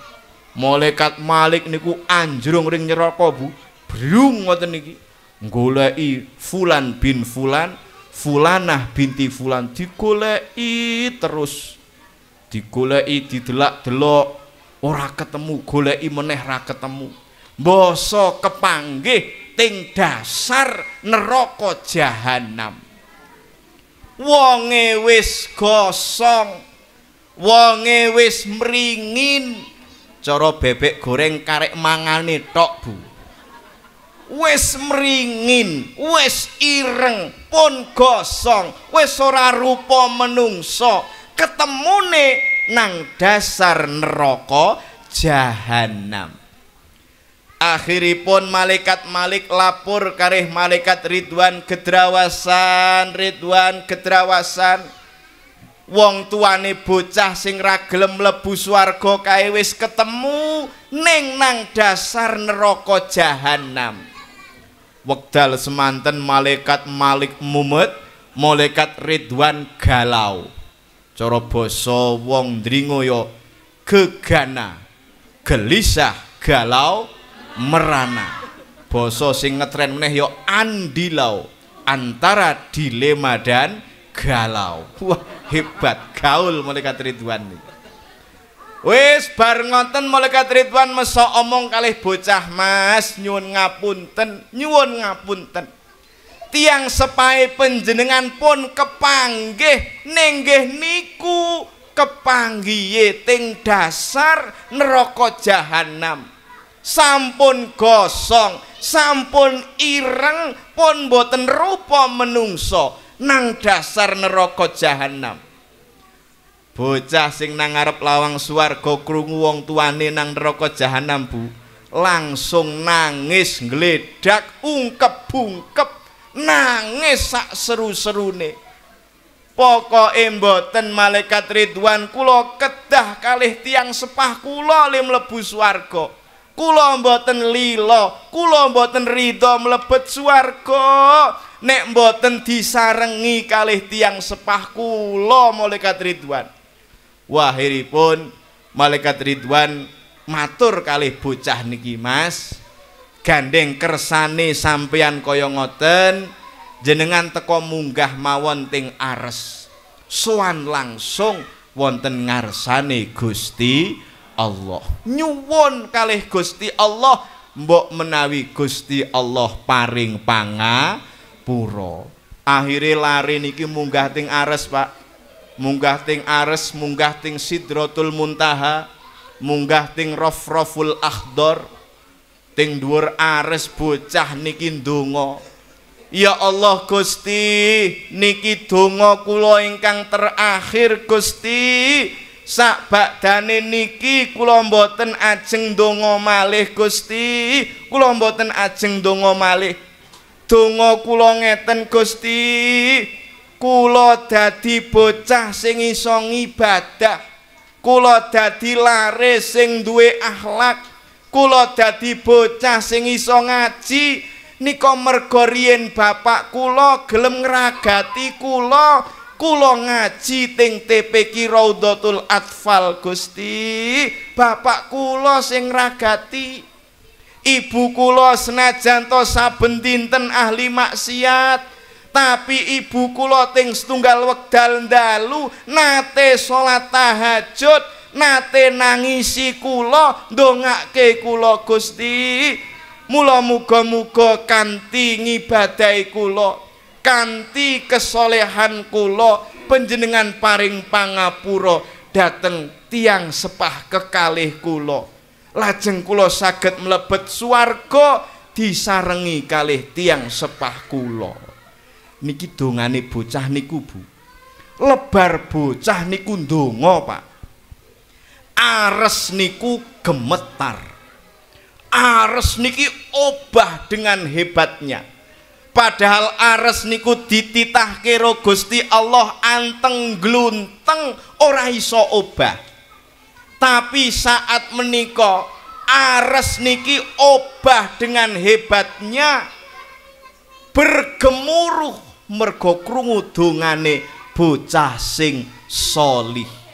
Malaikat Malik niku anjrung ring neraka, Bu. Brung ngoten iki. Goleki Fulan bin Fulan, Fulanah binti Fulan digoleki terus. Digoleki didelak-delok. ora ketemu goleki meneh ra ketemu basa kepanggih ting dasar neraka jahanam wonge wis gosong wonge wis mringin cara bebek goreng karek mangani tok bu wis mringin wis ireng pun gosong wis ora rupa menungsa ketemune nang dasar neraka jahanam akhiripun malaikat malik lapor karih malaikat ridwan gedrawasan ridwan gedrawasan wong tuane bocah sing ragelem lebu swarga kae wis ketemu ning nang dasar neraka jahanam wekdal semanten malaikat malik mumet malaikat ridwan galau cara basa wong dringoyo gegana gelisah galau merana basa sing ngetren meneh ya andilau antara dilema dan galau wah hebat gaul malaikat ridwan wis bar ngoten malaikat ridwan meso omong kalih bocah mas nyuwun ngapunten nyuwun ngapunten tiang sepai penjenengan pun kepanggih nenggeh niku kepanggiye ting dasar neraka jahanam sampun gosong sampun ireng pun boten rupa menungso nang dasar neraka jahanam bocah sing nang ngarep lawang swarga krungu wong tuane nang neraka jahanam Bu langsung nangis ngledak ungkep bungkep nangis sak seru-serune pokoke mboten malaikat ridwan kula kedah kalih tiang sepah kula le mlebu swarga kula mboten lila kula mboten rida mlebet swarga nek mboten disarengi kalih tiang sepah kula malaikat ridwan wahiripun malaikat ridwan matur kalih bocah niki mas gandeng kersane sampeyan kaya ngoten jenengan teko munggah mawon ting ares sowan langsung wonten ngarsane Gusti Allah nyuwun kalih Gusti Allah mbok menawi Gusti Allah paring panga puro akhirnya lari niki munggah ting ares pak munggah ting ares munggah ting sidrotul muntaha munggah ting rof roful akhdor ting dhuwur ares bocah niki donga Ya Allah Gusti niki donga kula ingkang terakhir Gusti sakbadane niki kula mboten ajeng donga malih Gusti kula mboten ajeng donga malih donga kula ngeten Gusti kula dadi bocah sing iso ngibadah kula dadi lare sing duwe akhlak kula dadi bocah sing iso ngaji nika merga riyen bapak kula gelem ngragati kula kula ngaji ting TP Ki Raudhatul Atfal Gusti bapak kula sing ragati ibu kula senajan to saben dinten ahli maksiat tapi ibu kula ting setunggal wekdal dalu nate salat tahajud nate nangisi kula ndongake kula Gusti mula muga-muga kanthi ngibadahi kula kanthi kesolehan kula panjenengan paring pangapura dhateng tiang sepah kekalih kula lajeng kula saged mlebet swarga disarengi kalih tiang sepah kula niki dongane bocah niku Bu lebar bocah niku ndonga Pak ares niku gemetar ares niki obah dengan hebatnya padahal ares niku dititah kero gusti Allah anteng glunteng ora iso obah tapi saat menika ares niki obah dengan hebatnya bergemuruh mergo krungu dongane bocah sing solih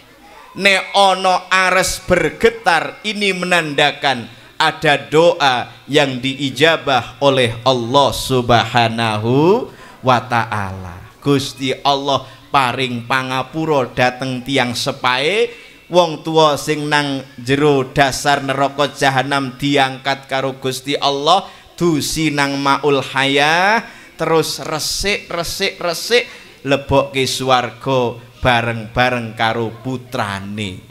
neono ares bergetar ini menandakan ada doa yang diijabah oleh Allah subhanahu wa ta'ala Gusti Allah paring pangapuro dateng tiang sepae wong tua sing nang jero dasar neraka jahanam diangkat karo Gusti Allah dusi nang maul hayah terus resik resik resik lebok ke suargo. bareng-bareng karo putrane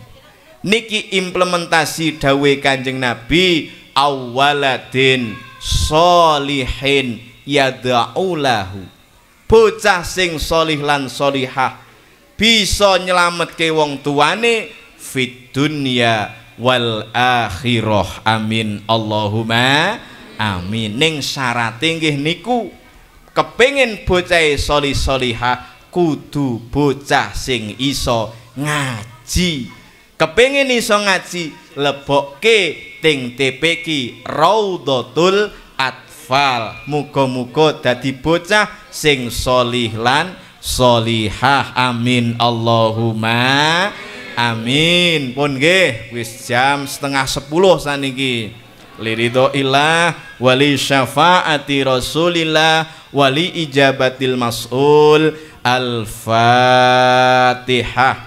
niki implementasi dawe kanjeng nabi awaladin sholihin yada'ulahu bocah sing solih lan solihah bisa nyelamat ke wong tuane fit dunya wal akhirah amin Allahumma amin ning syarat tinggi niku kepingin bocah sholih-sholihah, kudu bocah sing iso ngaji kepengin iso ngaji Leboke ting tepeki Raudatul atfal muga-muga dadi bocah sing solih lan solihah amin Allahumma amin pun nggih wis jam setengah sepuluh saniki lirido ilah wali syafaati rasulillah wali ijabatil mas'ul Al-Fatihah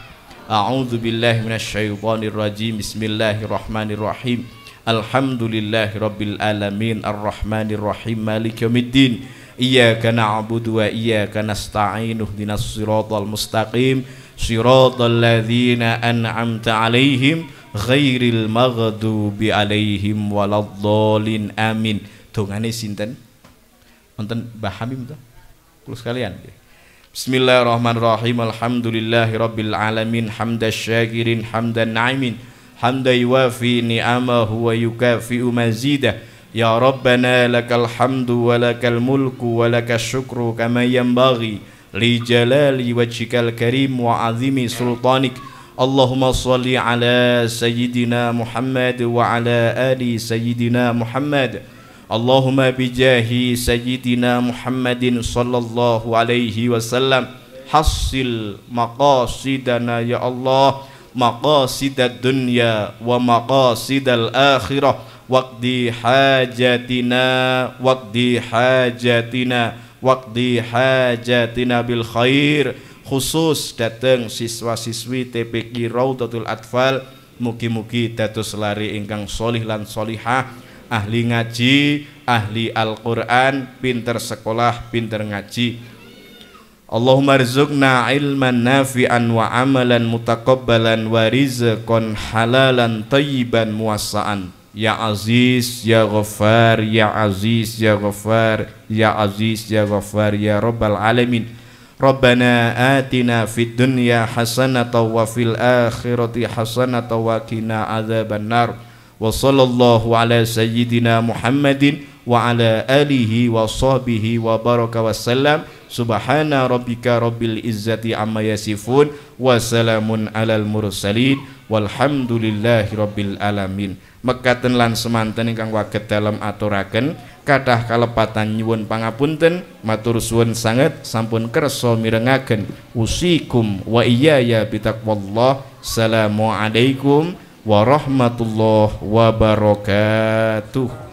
A'udzu billahi minasyaitonir rajim. Bismillahirrahmanirrahim. Alhamdulillahi rabbil alamin arrahmanir rahim malik yaumiddin. Iyyaka na'budu wa iyyaka nasta'in. Ihdinas siratal mustaqim. Siratal ladzina an'amta 'alaihim ghairil maghdubi 'alaihim waladdallin. Amin. Tungane sinten? Wonten Mbah Hamim to? Kulo sekalian nggih. Bismillahirrahmanirrahim. Alhamdulillahirabbil alamin. Hamdasyakirin hamdan naimin. Hamdan yuwafi ni'amahu wa yukafi'u mazidah. Ya Rabbana lakal hamdu wa lakal mulku wa lakal syukru kama yanbaghi li jalali wajhikal karim wa azimi sultanik. Allahumma salli ala sayyidina Muhammad wa ala ali sayyidina Muhammad. Allahumma bijahi sayyidina Muhammadin sallallahu alaihi wasallam hasil maqasidana ya Allah maqasidad dunya wa maqasidal akhirah waqdi hajatina waqdi hajatina waqdi hajatina bil khair khusus datang siswa-siswi TPQ Raudatul Atfal mugi-mugi dados lari ingkang solih lan solihah ahli ngaji, ahli Al-Quran, pinter sekolah, pinter ngaji. Allahumma rizukna ilman nafi'an wa amalan mutakabbalan wa rizqan halalan tayyiban muwassa'an. Ya Aziz, Ya Ghaffar, Ya Aziz, Ya Ghaffar, Ya Aziz, Ya Ghaffar, Ya Rabbal Alamin. Rabbana atina fid dunya hasanata wa fil akhirati hasanata wa kina azaban nar wa sallallahu ala sayyidina Muhammadin wa ala alihi wa sahbihi subhana rabbika rabbil izzati amma yasifun wa salamun alal mursalin mekaten lan semanten ingkang waget dalam aturaken kathah kalepatan nyuwun pangapunten matur suwun sanget sampun kersa mirengaken usikum wa iyaya bitaqwallah assalamualaikum warahmatullahi wabarakatuh